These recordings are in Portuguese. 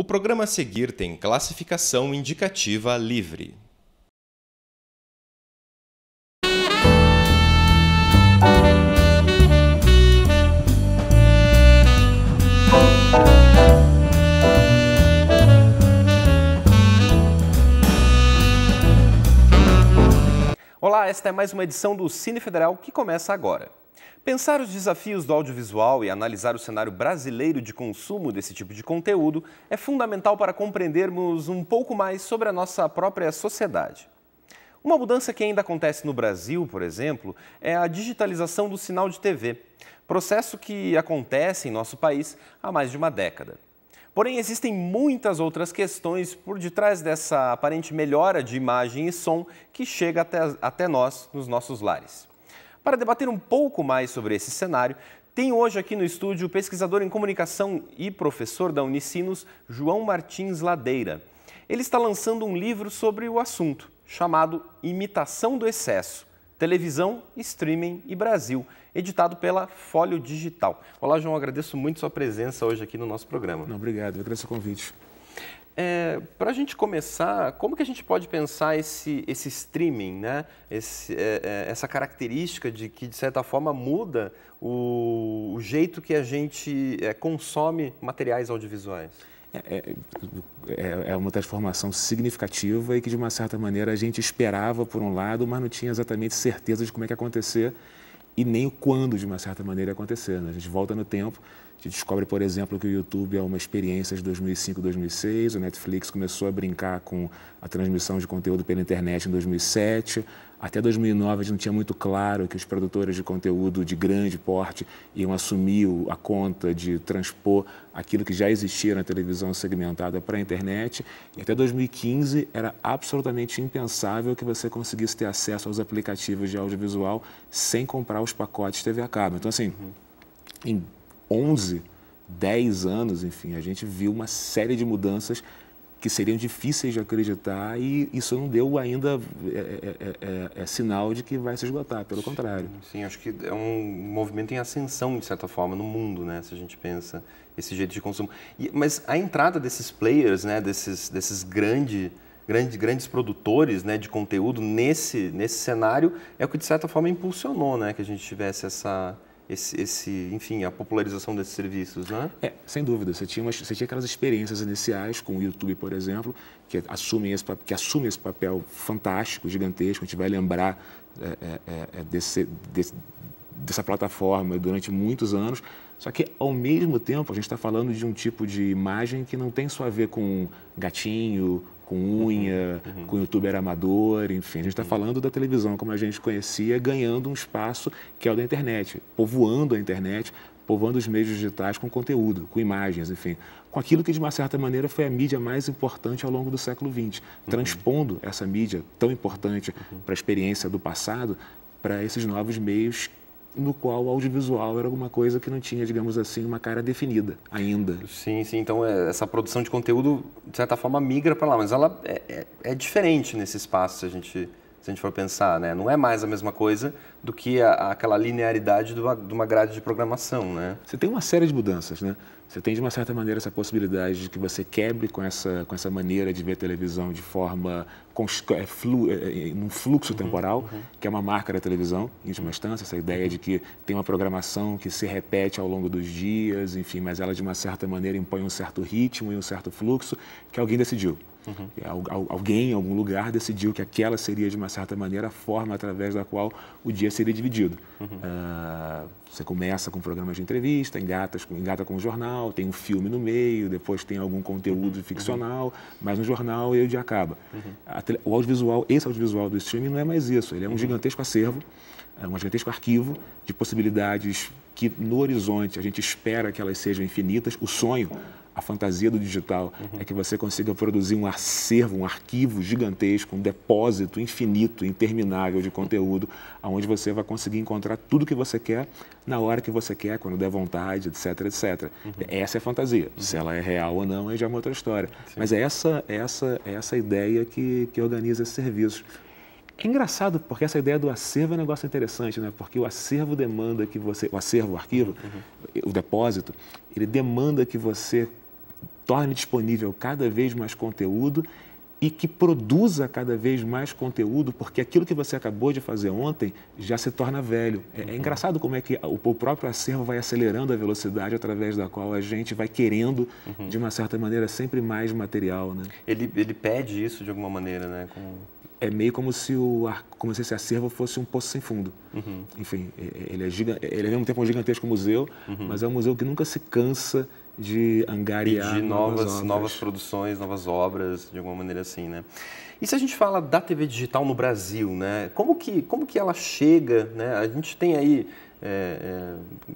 O programa a seguir tem classificação indicativa livre. Olá, esta é mais uma edição do Cine Federal que começa agora. Pensar os desafios do audiovisual e analisar o cenário brasileiro de consumo desse tipo de conteúdo é fundamental para compreendermos um pouco mais sobre a nossa própria sociedade. Uma mudança que ainda acontece no Brasil, por exemplo, é a digitalização do sinal de TV, processo que acontece em nosso país há mais de uma década. Porém, existem muitas outras questões por detrás dessa aparente melhora de imagem e som que chega até, até nós nos nossos lares. Para debater um pouco mais sobre esse cenário, tem hoje aqui no estúdio o pesquisador em comunicação e professor da Unicinos, João Martins Ladeira. Ele está lançando um livro sobre o assunto, chamado Imitação do Excesso. Televisão, Streaming e Brasil, editado pela Fólio Digital. Olá, João, agradeço muito sua presença hoje aqui no nosso programa. Não, obrigado, eu agradeço o convite. É, Para a gente começar, como que a gente pode pensar esse, esse streaming, né? Esse, é, é, essa característica de que, de certa forma, muda o, o jeito que a gente é, consome materiais audiovisuais? É, é, é, é, uma transformação significativa e que, de uma certa maneira, a gente esperava por um lado, mas não tinha exatamente certeza de como é que ia acontecer e nem o quando, de uma certa maneira, ia acontecer. Né? A gente volta no tempo, a gente descobre, por exemplo, que o YouTube é uma experiência de 2005, 2006, o Netflix começou a brincar com a transmissão de conteúdo pela internet em 2007. Até 2009 a gente não tinha muito claro que os produtores de conteúdo de grande porte iam assumir a conta de transpor aquilo que já existia na televisão segmentada para a internet. E até 2015 era absolutamente impensável que você conseguisse ter acesso aos aplicativos de audiovisual sem comprar os pacotes TV a cabo. Então, assim, em 11, 10 anos, enfim, a gente viu uma série de mudanças que seriam difíceis de acreditar e isso não deu ainda é, é, é, sinal de que vai se esgotar, pelo contrário. Sim, acho que é um movimento em ascensão, de certa forma, no mundo, né? Se a gente pensa esse jeito de consumo. E, mas a entrada desses players, né? Desses, desses grande, grandes, grandes produtores né? de conteúdo nesse, nesse cenário é o que, de certa forma, impulsionou, né? Que a gente tivesse essa esse, esse, enfim, a popularização desses serviços, né? É, sem dúvida. Você tinha, umas, você tinha aquelas experiências iniciais com o YouTube, por exemplo, que assume esse, que assume esse papel fantástico, gigantesco. A gente vai lembrar é é, é, é, desse, desse, dessa plataforma durante muitos anos. Só que, ao mesmo tempo, a gente está falando de um tipo de imagem que não tem só a ver com gatinho, com unha, uhum, com youtuber amador, enfim. A gente está uhum. falando da televisão como a gente conhecia, ganhando um espaço que é o da internet, povoando a internet, povoando os meios digitais com conteúdo, com imagens, enfim. Com aquilo que, de uma certa maneira, foi a mídia mais importante ao longo do século XX, uhum. transpondo essa mídia tão importante uhum. para a experiência do passado para esses novos meios no qual o audiovisual era alguma coisa que não tinha, digamos assim, uma cara definida ainda. Sim, sim. Então é, essa produção de conteúdo, de certa forma, migra para lá, mas ela é, é, é, diferente nesse espaço, se a gente se a gente for pensar, né? Não é mais a mesma coisa do que a, aquela linearidade de uma, de uma grade de programação, né? Você tem uma série de mudanças, né? Você tem, de uma certa maneira, essa possibilidade de que você quebre com essa, com essa maneira de ver televisão de forma é é, é, num fluxo uhum. temporal, uhum, que é uma marca da televisão, em última instância, essa ideia uhum. de que tem uma programação que se repete ao longo dos dias, enfim, mas ela de uma certa maneira impõe um certo ritmo e um certo fluxo que alguém decidiu. Uhum. Alguém em algum lugar decidiu que aquela seria, de uma certa maneira, a forma através da qual o dia seria dividido. Uhum. Uh, você começa com programas de entrevista, engata, engata com o jornal, tem um filme no meio, depois tem algum conteúdo uhum. uhum. ficcional, mas no jornal e o dia acaba. A, o audiovisual, esse audiovisual do streaming não é mais isso. Ele é um uhum. gigantesco acervo, é um gigantesco arquivo de possibilidades que no horizonte a gente espera que elas sejam infinitas. O sonho a fantasia do digital uhum. é que você consiga produzir um acervo, um arquivo gigantesco, um depósito infinito, interminável de conteúdo, onde você vai conseguir encontrar tudo que você quer na hora que você quer, quando der vontade, etc, etc. Uhum. Essa é a fantasia. Uhum. Se ela é real ou não, aí já é uma outra história. Sim. Mas é essa, essa, essa ideia que, que organiza esses serviços. É engraçado porque essa ideia do acervo é um negócio interessante, né? Porque o acervo demanda que você, o acervo, o arquivo, uhum. o depósito, ele demanda que você torne disponível cada vez mais conteúdo e que produza cada vez mais conteúdo, porque aquilo que você acabou de fazer ontem já se torna velho. É, é uhum. engraçado como é que o, o, próprio acervo vai acelerando a velocidade através da qual a gente vai querendo, uhum. de uma certa maneira, sempre mais material. Né? Ele, ele pede isso de alguma maneira, né? Como... É meio como se, o, como se esse acervo fosse um poço sem fundo. Uhum. Enfim, é, é, ele é, giga, é, ele é ao mesmo tempo um gigantesco museu, uhum. mas é um museu que nunca se cansa de angariar de novas, novas, novas, produções, novas obras, de alguma maneira assim, né? E se a gente fala da TV digital no Brasil, né? Como que, como que ela chega, né? A gente tem aí é, é,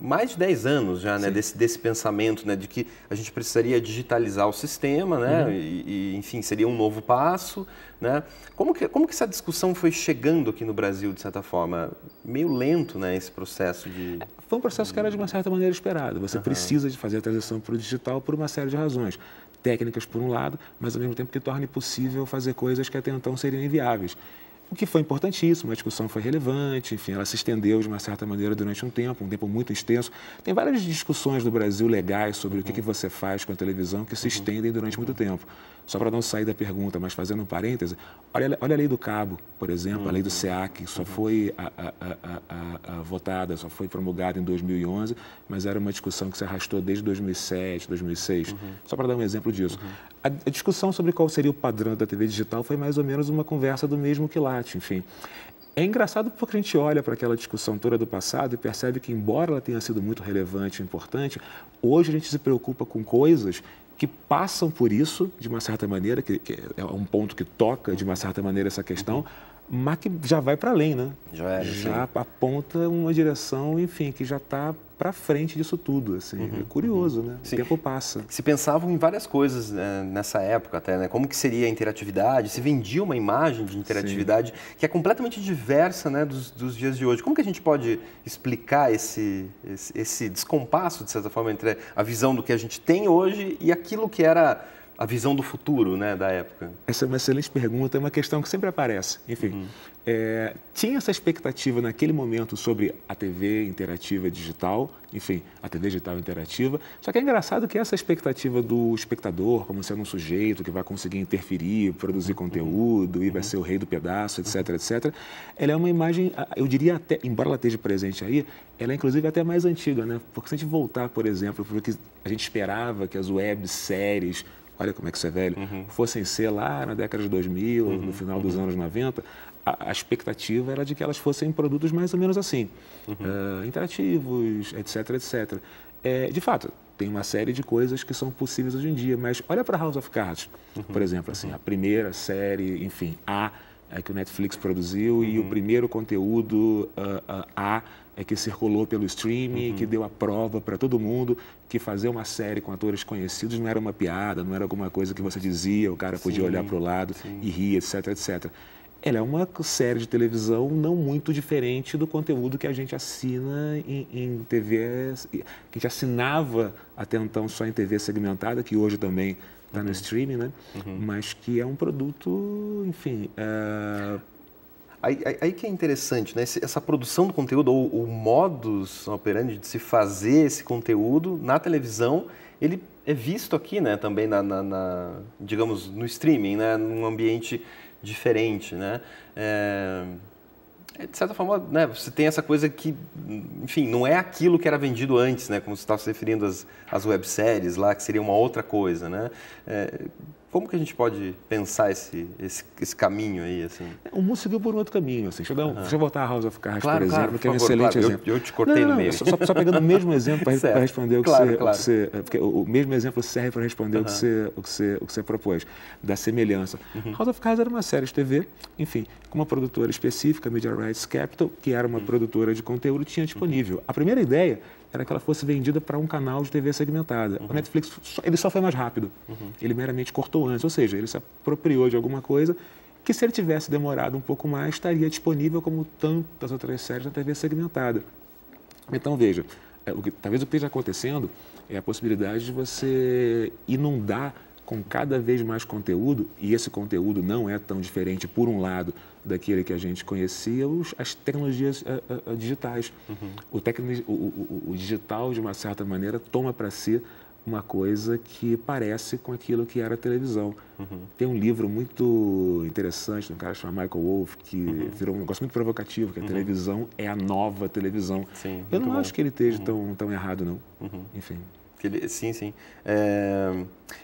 mais de 10 anos já né, desse, desse, pensamento né, de que a gente precisaria digitalizar o sistema, né, uhum. e, e, enfim, seria um novo passo. Né? Como, que, como que essa discussão foi chegando aqui no Brasil, de certa forma? Meio lento né, esse processo de... É, foi um processo que era de uma certa maneira esperado. Você uhum. precisa de fazer a transição para o digital por uma série de razões técnicas por um lado, mas ao mesmo tempo que torne possível fazer coisas que até então seriam inviáveis o que foi importantíssimo, a discussão foi relevante, enfim, ela se estendeu de uma certa maneira durante um tempo, um tempo muito extenso. Tem várias discussões no Brasil legais sobre uhum. o que, uhum. você faz com a televisão que se uhum. estendem durante muito uhum. tempo. Só para não sair da pergunta, mas fazendo um parêntese, olha, olha a lei do Cabo, por exemplo, uhum. a lei do uhum. SEAC, só foi a, a, a, votada, só foi promulgada em 2011, mas era uma discussão que se arrastou desde 2007, 2006. Só para dar um exemplo disso. A, a discussão sobre qual seria o padrão da TV digital foi mais ou menos uma conversa do mesmo que lá debate, enfim. É engraçado porque a gente olha para aquela discussão toda do passado e percebe que, embora ela tenha sido muito relevante e importante, hoje a gente se preocupa com coisas que passam por isso, de uma certa maneira, que, que é um ponto que toca, de uma certa maneira, essa questão, uhum mas que já vai para além, né? Já, é, já sim. aponta uma direção, enfim, que já está para frente disso tudo, assim. Uhum, é curioso, uhum. né? Sim. O tempo passa. Se pensavam em várias coisas né, nessa época até, né? Como que seria a interatividade? Se vendia uma imagem de interatividade sim. que é completamente diversa, né, dos, dos, dias de hoje. Como que a gente pode explicar esse, esse, esse descompasso, de certa forma, entre a visão do que a gente tem hoje e aquilo que era a visão do futuro né, da época? Essa é uma excelente pergunta, é uma questão que sempre aparece. Enfim, uhum. é, tinha essa expectativa naquele momento sobre a TV interativa digital, enfim, a TV digital interativa, só que é engraçado que essa expectativa do espectador como sendo um sujeito que vai conseguir interferir, produzir conteúdo uhum. e vai uhum. ser o rei do pedaço, etc, etc, ela é uma imagem, eu diria até, embora ela esteja presente aí, ela é inclusive até mais antiga, né? Porque se a gente voltar, por exemplo, para o que a gente esperava que as webséries olha como é que você é velho, uhum. fossem ser lá na década de 2000, uhum. no final dos uhum. anos 90, a, a, expectativa era de que elas fossem produtos mais ou menos assim, uh, interativos, etc, etc. É, de fato, tem uma série de coisas que são possíveis hoje em dia, mas olha para House of Cards, uhum. por exemplo, assim, a primeira série, enfim, a é, que o Netflix produziu uhum. e o uhum. primeiro conteúdo uh, uh, A é que circulou pelo streaming, uhum. que deu a prova para todo mundo que fazer uma série com atores conhecidos não era uma piada, não era alguma coisa que você dizia, o cara podia sim, olhar para o lado sim. e rir, etc, etc. Ela é uma série de televisão não muito diferente do conteúdo que a gente assina em, em TV, que a gente assinava até então só em TV segmentada, que hoje também está uhum. no streaming, né? Uhum. Mas que é um produto, enfim. É... Aí, aí, aí, que é interessante, né? Essa produção do conteúdo, ou o modus operandi de se fazer esse conteúdo na televisão, ele é visto aqui, né? Também na, na, na digamos, no streaming, né? Num ambiente diferente, né? É... É, de certa forma, né, você tem essa coisa que, enfim, não é aquilo que era vendido antes, né? Como você estava se referindo às, às webséries lá, que seria uma outra coisa, né? É, como que a gente pode pensar esse, esse, esse caminho aí? Assim? O mundo seguiu por um outro caminho. Assim. Deixa, eu, dar um, uhum. deixa eu voltar a House of Cards, claro, por exemplo, claro, que é um excelente claro. exemplo. Eu, eu, te cortei não, não, no meio. Só, só, pegando o mesmo exemplo para responder o que, você, o que você. É, porque o mesmo exemplo serve para responder uhum. o, que você, o, que você, o que você propôs, da semelhança. Uhum. House of Cards era uma série de TV, enfim, com uma produtora específica, Media Rights Capital, que era uma uhum. produtora de conteúdo, tinha uhum. disponível. A primeira ideia era que ela fosse vendida para um canal de TV segmentada. Uhum. O Netflix, ele só foi mais rápido. Uhum. Ele meramente cortou antes, ou seja, ele se apropriou de alguma coisa que se ele tivesse demorado um pouco mais, estaria disponível como tantas outras séries na TV segmentada. Então, veja, é, o que, talvez o que esteja acontecendo é a possibilidade de você inundar com cada vez mais conteúdo, e esse conteúdo não é tão diferente, por um lado, daquele que a gente conhecia, os, as tecnologias eh, eh, eh, digitais. Uhum. O, tecno, o, o, o, digital, de uma certa maneira, toma para si uma coisa que parece com aquilo que era a televisão. Uhum. Tem um livro muito interessante de um cara chamado Michael Wolff, que uhum. virou um negócio muito provocativo, que a é uhum. televisão é a nova televisão. Sim, Eu não bom. acho que ele esteja uhum. tão, tão errado, não. Uhum. Enfim sim, sim. É,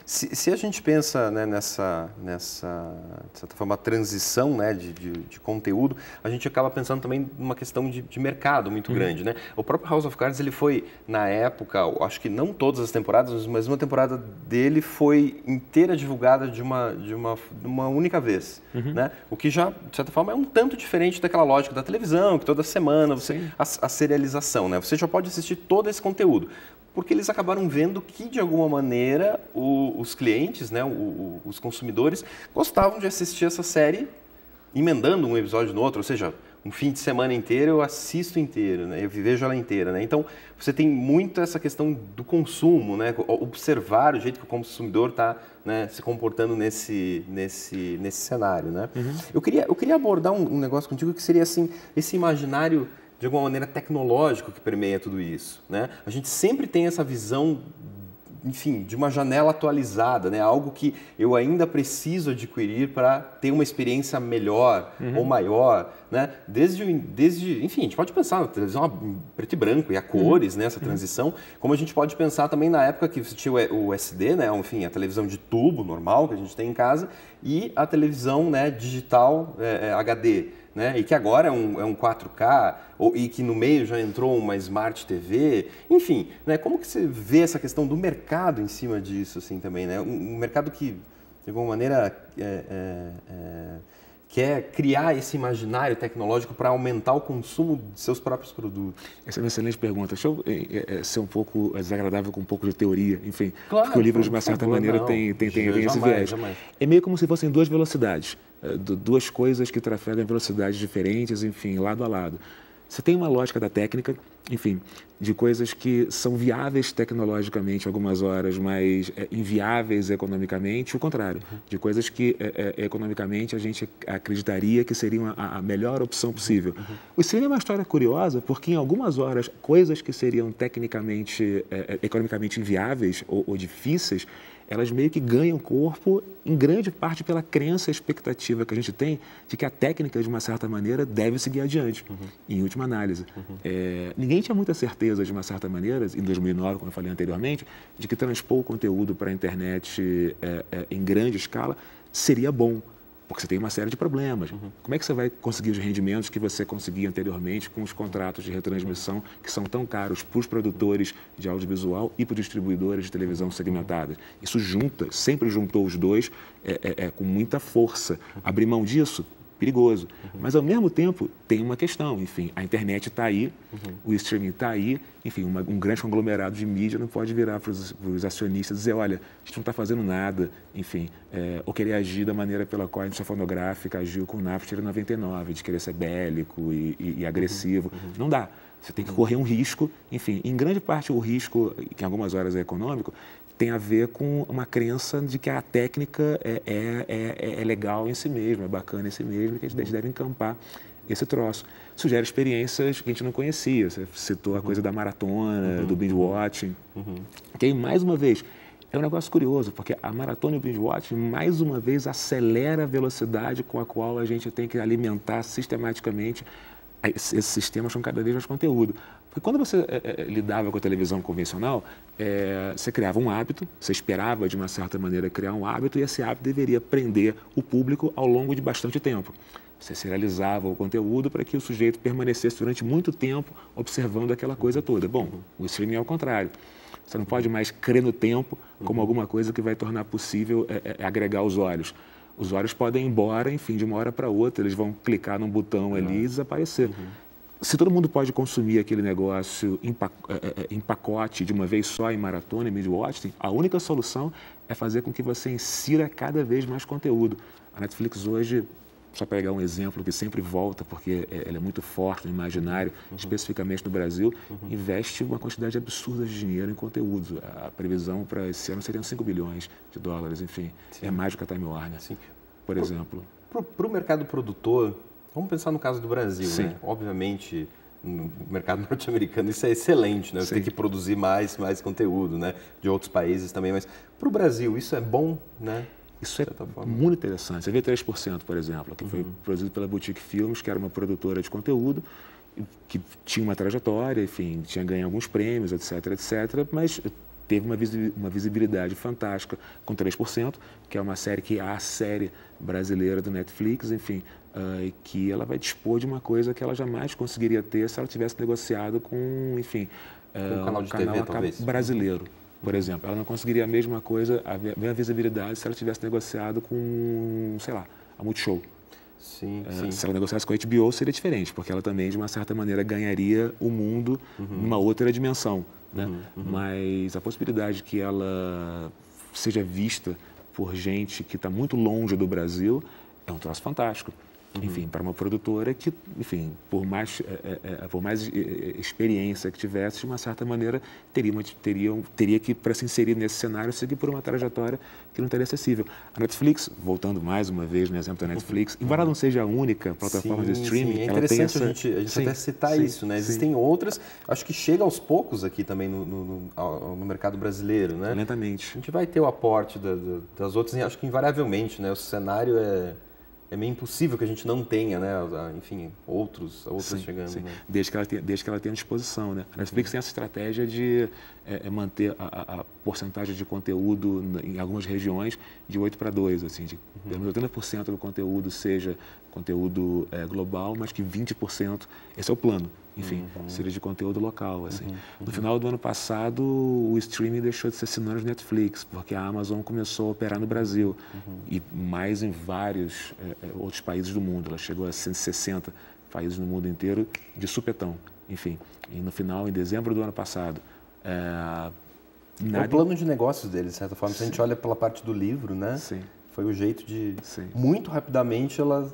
se, se, a gente pensa né, nessa, nessa, de certa forma, transição né, de, de, de, conteúdo, a gente acaba pensando também numa questão de, de mercado muito uhum. grande. Né? O próprio House of Cards ele foi, na época, acho que não todas as temporadas, mas uma temporada dele foi inteira divulgada de uma, de uma, uma única vez. Uhum. Né? O que já, de certa forma, é um tanto diferente daquela lógica da televisão, que toda semana você. A, a, serialização, né? Você já pode assistir todo esse conteúdo porque eles acabaram vendo que, de alguma maneira, o, os clientes, né, o, o, os consumidores, gostavam de assistir essa série emendando um episódio no outro, ou seja, um fim de semana inteiro eu assisto inteiro, né? eu vejo ela inteira. Né? Então, você tem muito essa questão do consumo, né? observar o jeito que o consumidor está né, se comportando nesse, nesse, nesse cenário. Né? Uhum. Eu, queria, eu queria abordar um, um negócio contigo que seria assim, esse imaginário de alguma maneira tecnológico que permeia tudo isso. Né? A gente sempre tem essa visão, enfim, de uma janela atualizada, né? algo que eu ainda preciso adquirir para ter uma experiência melhor uhum. ou maior. Né? Desde, desde, enfim, a gente pode pensar na televisão ah, preto e branco e a uhum. cores, uhum. né? essa uhum. transição, como a gente pode pensar também na época que você tinha o SD, né? enfim, a televisão de tubo normal que a gente tem em casa e a televisão né, digital é, é, HD né? E que agora é um, é um 4K ou, e que no meio já entrou uma Smart TV. Enfim, né? Como que você vê essa questão do mercado em cima disso, assim, também, né? Um, um mercado que, de alguma maneira, é, é, é quer criar esse imaginário tecnológico para aumentar o consumo de seus próprios produtos? Essa é uma excelente pergunta. Deixa eu é, é, ser um pouco eh, desagradável com um pouco de teoria, enfim, claro, porque o livro, de uma certa maneira, não. tem, tem, tem, tem esse viés. Jamais. É meio como se fossem duas velocidades, duas coisas que trafegam em velocidades diferentes, enfim, lado a lado. Você tem uma lógica da técnica, enfim, de coisas que são viáveis tecnologicamente algumas horas, mas é, inviáveis economicamente, o contrário, uhum. de coisas que é, é, economicamente a gente acreditaria que seriam a, a melhor opção possível. Uhum. O cinema é uma história curiosa porque em algumas horas coisas que seriam tecnicamente, é, é, economicamente inviáveis ou, ou difíceis elas meio que ganham corpo em grande parte pela crença expectativa que a gente tem de que a técnica, de uma certa maneira, deve seguir adiante, uhum. em última análise. Uhum. É, ninguém tinha muita certeza, de uma certa maneira, em 2009, como eu falei anteriormente, de que transpor o conteúdo para a internet é, é, em grande escala seria bom porque você tem uma série de problemas. Uhum. Como é que você vai conseguir os rendimentos que você conseguia anteriormente com os contratos de retransmissão que são tão caros para os produtores de audiovisual e para os distribuidores de televisão segmentadas? Isso junta, sempre juntou os dois é, é, é, com muita força. Uhum. Abrir mão disso perigoso. Uhum. Mas, ao mesmo tempo, tem uma questão. Enfim, a internet está aí, uhum. o streaming está aí, enfim, uma, um grande conglomerado de mídia não pode virar para os acionistas e dizer: olha, a gente não está fazendo nada, enfim, é, ou querer agir da maneira pela qual a indústria fonográfica agiu com o NAFTA em 99, de querer ser bélico e, e, e uhum, agressivo. Uhum. Não dá. Você tem que correr um risco, enfim, em grande parte o risco, que em algumas horas é econômico, tem a ver com uma crença de que a técnica é, é, é, é, é legal em si mesmo é bacana em si mesmo que a gente uhum. deve encampar esse troço. Sugere experiências que a gente não conhecia. Você citou a coisa uhum. da maratona, uhum. do binge uhum. watching. Uhum. Que aí, mais uma vez, é um negócio curioso, porque a maratona e o binge watching, mais uma vez, acelera a velocidade com a qual a gente tem que alimentar sistematicamente esses sistemas com cada vez mais conteúdo. Porque quando você é, é, é, lidava com a televisão convencional, é, você criava um hábito, você esperava de uma certa maneira criar um hábito e esse hábito deveria prender o público ao longo de bastante tempo. Você serializava o conteúdo para que o sujeito permanecesse durante muito tempo observando aquela coisa toda. Bom, o streaming é o contrário. Você não pode mais crer no tempo como uhum. alguma coisa que vai tornar possível é, é, agregar os olhos usuários podem ir embora, enfim, de uma hora para outra, eles vão clicar num botão ali e uhum. desaparecer. Uhum. Se todo mundo pode consumir aquele negócio em, é, é, é, em, pacote de uma vez só, em maratona, em midwatching, a única solução é fazer com que você insira cada vez mais conteúdo. A Netflix hoje só pegar um exemplo que sempre volta, porque é, ela é muito forte no imaginário, uhum. especificamente no Brasil, uhum. investe uma quantidade absurda de dinheiro em conteúdo. A previsão para esse ano seriam 5 bilhões de dólares, enfim. É Sim. É mais do que a Time Warner, Sim. por pro, exemplo. Para o mercado produtor, vamos pensar no caso do Brasil, Sim. né? Obviamente, no mercado norte-americano isso é excelente, né? Você tem que produzir mais, mais conteúdo, né? De outros países também, mas para o Brasil isso é bom, né? Isso é muito interessante. Você vê 3%, por exemplo, que uhum. foi produzido pela Boutique Filmes, que era uma produtora de conteúdo, que tinha uma trajetória, enfim, tinha ganho alguns prêmios, etc, etc, mas teve uma, visibilidade fantástica com 3%, que é uma série que é a série brasileira do Netflix, enfim, uh, que ela vai dispor de uma coisa que ela jamais conseguiria ter se ela tivesse negociado com, enfim, uh, ah, um canal de um TV, talvez. brasileiro por exemplo. Ela não conseguiria a mesma coisa, a mesma visibilidade se ela tivesse negociado com, sei lá, a Multishow. Sim, é, sim. Se ela negociasse com a HBO, seria diferente, porque ela também, de uma certa maneira, ganharia o mundo uhum. numa outra dimensão. Né? Uhum, uhum. Mas a possibilidade que ela seja vista por gente que está muito longe do Brasil é um troço fantástico enfim, uhum. para uma produtora que, enfim, por mais, é, é, é por mais é, é, experiência que tivesse, de uma certa maneira, teria, uma, teria, teria que, para se inserir nesse cenário, seguir por uma trajetória que não estaria acessível. A Netflix, voltando mais uma vez no exemplo da uhum. Netflix, embora não seja a única plataforma sim, de streaming, sim. É interessante a gente, a gente sim, até citar sim, isso, né? Existem outras, acho que chega aos poucos aqui também no, no, no, mercado brasileiro, né? Lentamente. A gente vai ter o aporte da, da, das outras, acho que invariavelmente, né? O cenário é é meio impossível que a gente não tenha, né? Enfim, outros, outros sim, chegando. Sim. Né? Desde, que ela tenha, desde que ela tenha disposição, né? A Netflix uhum. tem essa estratégia de é, é manter a, a, porcentagem de conteúdo em algumas regiões de 8 para 2, assim, de uhum. pelo menos 80% do conteúdo seja conteúdo é, global, mas que 20%, esse é o plano, enfim, uhum. seria de conteúdo local. Assim. Uhum. Uhum. No final do ano passado, o streaming deixou de ser sinônimo de Netflix, porque a Amazon começou a operar no Brasil uhum. e mais em vários é, outros países do mundo. Ela chegou a 160 países no mundo inteiro de supetão, enfim. E no final, em dezembro do ano passado, é, eh, Nada... É o plano de negócios deles, de certa forma. Se a gente olha pela parte do livro, né? Sim. Foi o jeito de. Sim. Muito rapidamente ela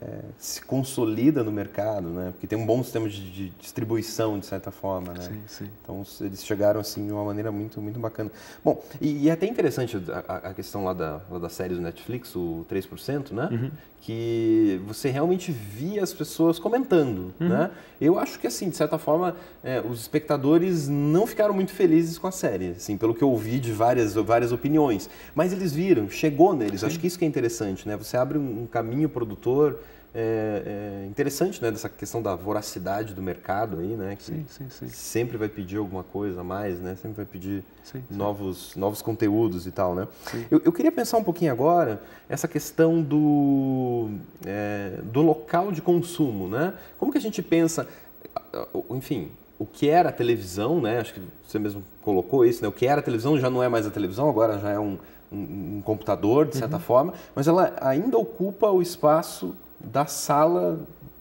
é, se consolida no mercado, né? Porque tem um bom sistema de, de distribuição de certa forma, né? Sim, sim. Então eles chegaram assim de uma maneira muito muito bacana. Bom, e, e é até interessante a, a questão lá da, lá da série do Netflix, o 3%, né? Uhum. Que você realmente via as pessoas comentando, uhum. né? Eu acho que assim de certa forma é, os espectadores não ficaram muito felizes com a série, assim pelo que eu ouvi de várias várias opiniões, mas eles viram, chegou neles. Sim. Acho que isso que é interessante, né? Você abre um, um caminho produtor fator é, é interessante né, dessa questão da voracidade do mercado aí, né? Que sim, sim, sim. sempre vai pedir alguma coisa a mais, né? Sempre vai pedir novos, novos conteúdos e tal, né? Eu, eu, queria pensar um pouquinho agora essa questão do, é, do local de consumo, né? Como que a gente pensa, enfim, o que era a televisão, né? Acho que você mesmo colocou isso, né? O que era a televisão já não é mais a televisão, agora já é um, um, um computador, de certa uhum. forma, mas ela ainda ocupa o espaço da sala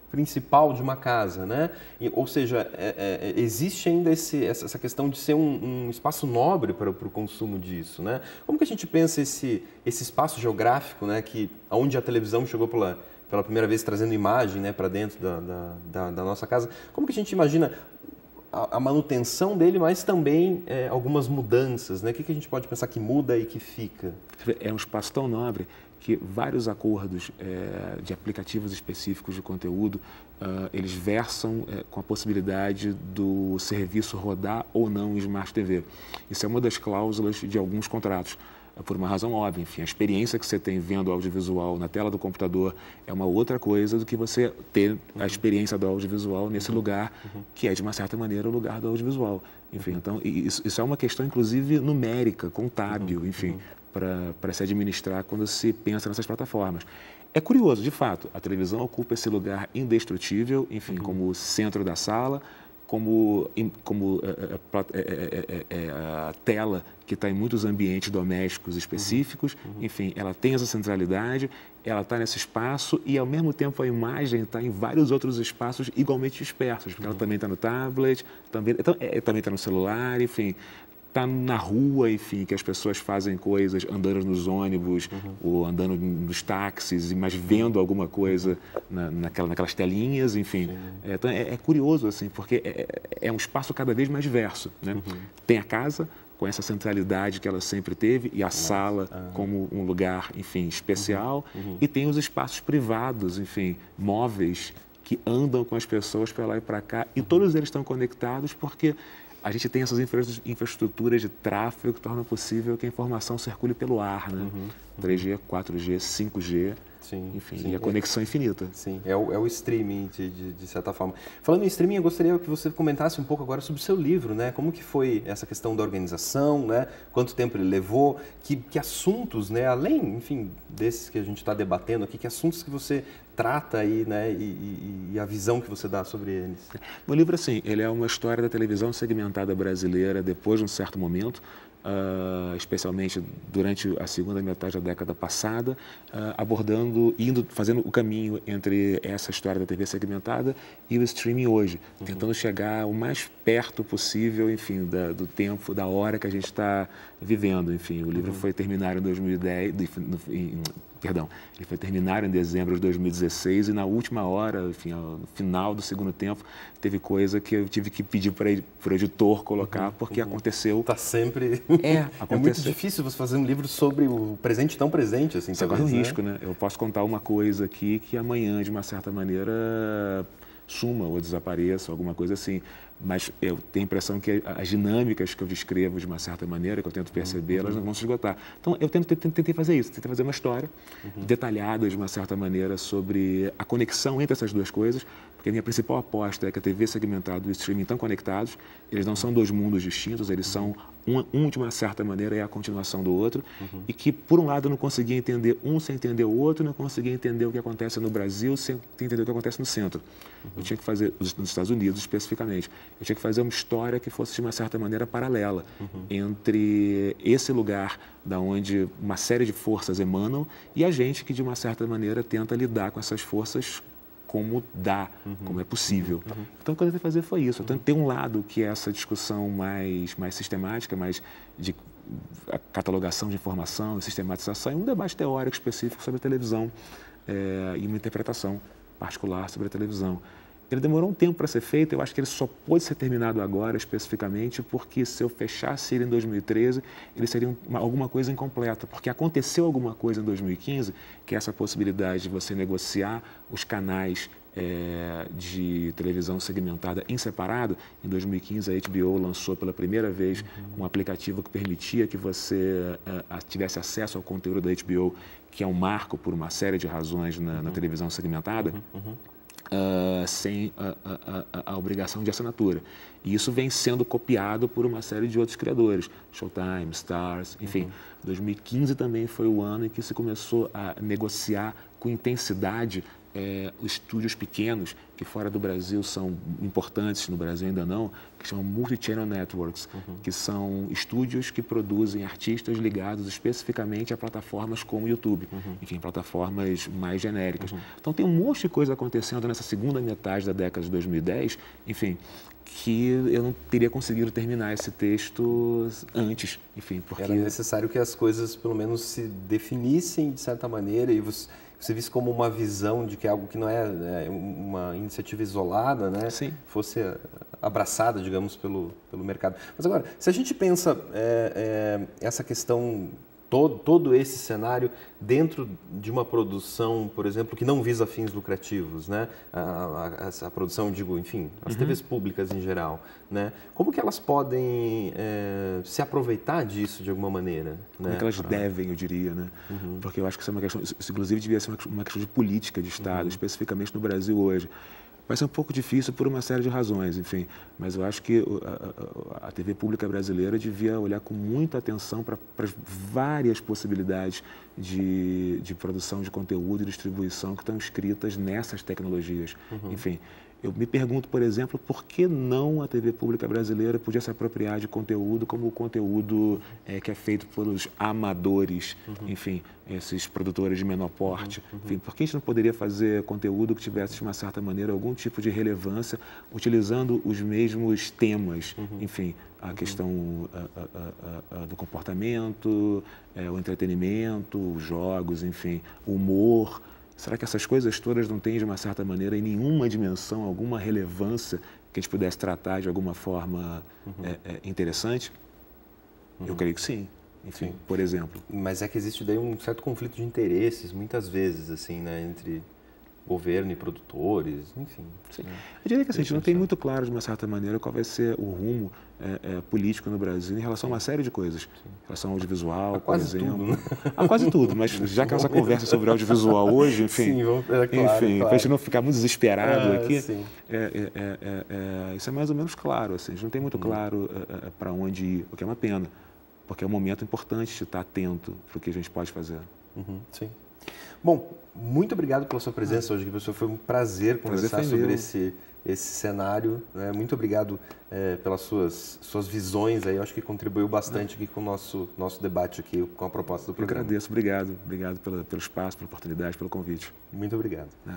principal de uma casa, né? E, ou seja, é, é, existe ainda esse, essa questão de ser um, um espaço nobre para, para, o consumo disso, né? Como que a gente pensa esse, esse espaço geográfico, né? Que aonde a televisão chegou pela pela primeira vez trazendo imagem, né, para dentro da da, da, da nossa casa. Como que a gente imagina a, manutenção dele, mas também é, algumas mudanças. Né? O que, que a gente pode pensar que muda e que fica? É um espaço tão nobre que vários acordos é, de aplicativos específicos de conteúdo uh, eles versam é, com a possibilidade do serviço rodar ou não em Smart TV. Isso é uma das cláusulas de alguns contratos. É por uma razão óbvia. Enfim, a experiência que você tem vendo o audiovisual na tela do computador é uma outra coisa do que você ter a experiência do audiovisual nesse uhum. lugar, uhum. que é, de uma certa maneira, o lugar do audiovisual. Uhum. Enfim, uhum. então, isso, isso, é uma questão, inclusive, numérica, contábil, uhum. enfim, uhum. para se administrar quando se pensa nessas plataformas. É curioso, de fato, a televisão ocupa esse lugar indestrutível, enfim, como o centro da sala, como, como a, a, a, a tela que está em muitos ambientes domésticos específicos. Uhum. Uhum. Enfim, ela tem essa centralidade, ela está nesse espaço e, ao mesmo tempo, a imagem está em vários outros espaços igualmente dispersos, porque uhum. ela também está no tablet, também está eh, eh, também tá no celular, enfim está na rua, enfim, que as pessoas fazem coisas andando nos ônibus uhum. ou andando nos táxis, mas vendo alguma coisa na, naquela, naquelas telinhas, enfim. É, então, é, é, curioso, assim, porque é, é, é, um espaço cada vez mais diverso. Né? Uhum. Tem a casa, com essa centralidade que ela sempre teve e a Nossa. sala ah. como um lugar, enfim, especial. Uhum. Uhum. E tem os espaços privados, enfim, móveis que andam com as pessoas para lá e para cá e uhum. todos eles estão conectados porque a gente tem essas infraestruturas de tráfego que tornam possível que a informação circule pelo ar, né? Uhum. 3G, 4G, 5G. Sim, Enfim, sim. e a é. conexão é, infinita. Sim, é o, é o streaming, de, de, certa forma. Falando em streaming, eu gostaria que você comentasse um pouco agora sobre o seu livro, né? Como que foi essa questão da organização, né? Quanto tempo ele levou, que, que assuntos, né? Além, enfim, desses que a gente está debatendo aqui, que assuntos que você trata aí, né? E, e, e, a visão que você dá sobre eles. Meu livro, assim, ele é uma história da televisão segmentada brasileira depois de um certo momento, Uh, especialmente durante a segunda metade da década passada, uh, abordando, indo, fazendo o caminho entre essa história da TV segmentada e o streaming hoje, uhum. tentando chegar o mais perto possível, enfim, da, do tempo, da hora que a gente está vivendo. Enfim, o livro uhum. foi terminado em 2010, em, perdão, ele foi terminar em dezembro de 2016 e na última hora, enfim, no final do segundo tempo, teve coisa que eu tive que pedir para o editor colocar, uhum. porque uhum. aconteceu... Está sempre... É, aconteceu. É muito difícil você fazer um livro sobre o presente tão presente, assim, é Você corre um né? risco, né? Eu posso contar uma coisa aqui que amanhã, de uma certa maneira, suma ou desapareça, alguma coisa assim mas eu tenho a impressão que as dinâmicas que eu descrevo de uma certa maneira, que eu tento perceber, elas não vão se esgotar. Então, eu tento, tentei fazer isso, tentei fazer uma história uhum. detalhada de uma certa maneira sobre a conexão entre essas duas coisas, porque a minha principal aposta é que a TV segmentada e o streaming estão conectados, eles não são dois mundos distintos, eles são, um, um de uma certa maneira, é a continuação do outro, uhum. e que, por um lado, eu não conseguia entender um sem entender o outro, não conseguia entender o que acontece no Brasil sem entender o que acontece no centro. Uhum. Eu tinha que fazer, nos Estados Unidos especificamente, eu tinha que fazer uma história que fosse, de uma certa maneira, paralela uhum. entre esse lugar da onde uma série de forças emanam e a gente que, de uma certa maneira, tenta lidar com essas forças como dá, uhum. como é possível. Uhum. uhum. Então, o que eu tentei fazer foi isso. Eu tentei um lado que é essa discussão mais, mais sistemática, mais de catalogação de informação sistematização, e um debate teórico específico sobre a televisão é, e uma interpretação particular sobre a televisão. Ele demorou um tempo para ser feito, eu acho que ele só pôde ser terminado agora especificamente, porque se eu fechasse ele em 2013, ele seria uma, alguma coisa incompleta, porque aconteceu alguma coisa em 2015, que é essa possibilidade de você negociar os canais é, de televisão segmentada em separado. Em 2015, a HBO lançou pela primeira vez uhum. um aplicativo que permitia que você uh, tivesse acesso ao conteúdo da HBO, que é um marco por uma série de razões na, na uhum. televisão segmentada. Uhum. uhum uh, sem a, a, a, obrigação de assinatura. E isso vem sendo copiado por uma série de outros criadores, Showtime, Stars, enfim. Uhum. 2015 também foi o ano em que se começou a negociar com intensidade é, estúdios pequenos, que fora do Brasil são importantes, no Brasil ainda não, que chamam Multi-Channel Networks, uhum. que são estúdios que produzem artistas ligados especificamente a plataformas como o YouTube, uhum. enfim, plataformas mais genéricas. Uhum. Então tem um monte de coisa acontecendo nessa segunda metade da década de 2010, enfim, que eu não teria conseguido terminar esse texto antes, enfim, porque... Era necessário que as coisas, pelo menos, se definissem de certa maneira e você se visse como uma visão de que é algo que não é, é uma iniciativa isolada, né, Sim. fosse eh, abraçada, digamos, pelo, pelo mercado. Mas agora, se a gente pensa é, é, essa questão todo, todo esse cenário dentro de uma produção, por exemplo, que não visa fins lucrativos, né? A, a, a produção, digo, enfim, as uhum. TVs públicas em geral, né? Como que elas podem é, se aproveitar disso de alguma maneira? Como né? É que elas pra... devem, eu diria, né? Uhum. Porque eu acho que isso é uma questão, isso, inclusive devia ser uma, uma questão de política de Estado, uhum. especificamente no Brasil hoje. Vai ser um pouco difícil por uma série de razões, enfim. Mas eu acho que a, a, TV pública brasileira devia olhar com muita atenção para as várias possibilidades de, de produção de conteúdo e distribuição que estão escritas nessas tecnologias. Uhum. Enfim, eu me pergunto, por exemplo, por que não a TV pública brasileira podia se apropriar de conteúdo como o conteúdo é, que é feito pelos amadores, uhum. enfim, esses produtores de menor porte. Uhum, uhum. Enfim, por que a gente não poderia fazer conteúdo que tivesse, de uma certa maneira, algum tipo de relevância, utilizando os mesmos temas, uhum. enfim, a uhum. questão ah, ah, ah, do comportamento, eh, o entretenimento, os jogos, enfim, o humor. Será que essas coisas todas não têm, de uma certa maneira, em nenhuma dimensão, alguma relevância que a gente pudesse tratar de alguma forma uhum. é, é, interessante? Uhum. Eu creio que sim. Enfim, sim. por exemplo. Mas é que existe daí um certo conflito de interesses, muitas vezes, assim, né? Entre governo e produtores, enfim. Sim. Eu diria que assim, a gente não tem muito claro, de uma certa maneira, qual vai ser o rumo é, é, político no Brasil em relação a uma série de coisas. Sim. Em relação ao audiovisual, por exemplo. Tudo, né? A quase tudo, mas já que a nossa conversa sobre audiovisual hoje, enfim. Sim, vamos, é, claro, enfim, é claro. para a gente não ficar muito desesperado é, aqui, é, isso é mais ou menos claro. Assim, a gente não tem muito uhum. claro para onde ir, o que é uma pena, porque é um momento importante de estar atento para o que a gente pode fazer. Uhum, sim. Bom, muito obrigado pela sua presença ah. hoje, professor. Foi um prazer conversar prazer sobre esse, esse cenário. Né? Muito obrigado é, pelas suas, suas visões aí. Eu acho que contribuiu bastante aqui com o nosso, nosso debate aqui, com a proposta do programa. Eu agradeço, obrigado. Obrigado pela, pelo espaço, pela oportunidade, pelo convite. Muito obrigado. É.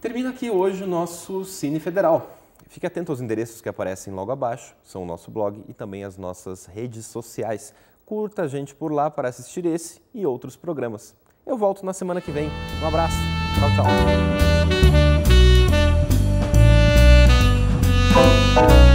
Termina aqui hoje o nosso Cine Federal. Fique atento aos endereços que aparecem logo abaixo, são o nosso blog e também as nossas redes sociais. Curta a gente por lá para assistir esse e outros programas. Eu volto na semana que vem. Um abraço. Tchau, tchau.